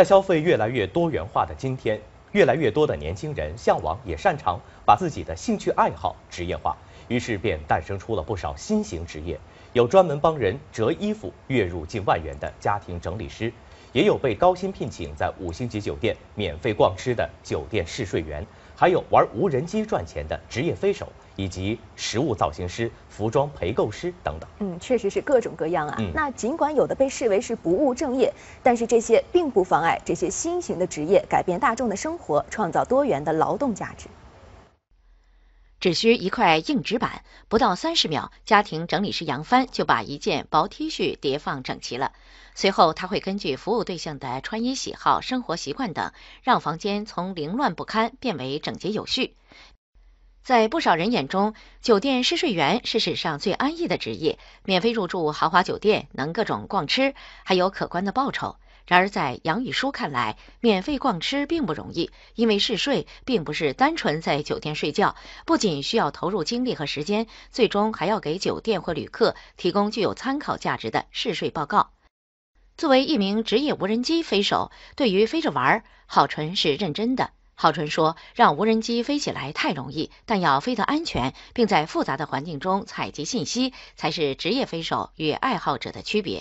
在消费越来越多元化的今天，越来越多的年轻人向往也擅长把自己的兴趣爱好职业化，于是便诞生出了不少新型职业，有专门帮人折衣服月入近万元的家庭整理师，也有被高薪聘请在五星级酒店免费逛吃的酒店试睡员，还有玩无人机赚钱的职业飞手。以及实物造型师、服装陪购师等等。嗯，确实是各种各样啊。嗯，那尽管有的被视为是不务正业，但是这些并不妨碍这些新型的职业改变大众的生活，创造多元的劳动价值。只需一块硬纸板，不到三十秒，家庭整理师杨帆就把一件薄 T 恤叠放整齐了。随后，他会根据服务对象的穿衣喜好、生活习惯等，让房间从凌乱不堪变为整洁有序。在不少人眼中，酒店试睡员是史上最安逸的职业，免费入住豪华酒店，能各种逛吃，还有可观的报酬。然而，在杨宇舒看来，免费逛吃并不容易，因为试睡并不是单纯在酒店睡觉，不仅需要投入精力和时间，最终还要给酒店或旅客提供具有参考价值的试睡报告。作为一名职业无人机飞手，对于飞着玩，郝纯是认真的。郝春说：“让无人机飞起来太容易，但要飞得安全，并在复杂的环境中采集信息，才是职业飞手与爱好者的区别。”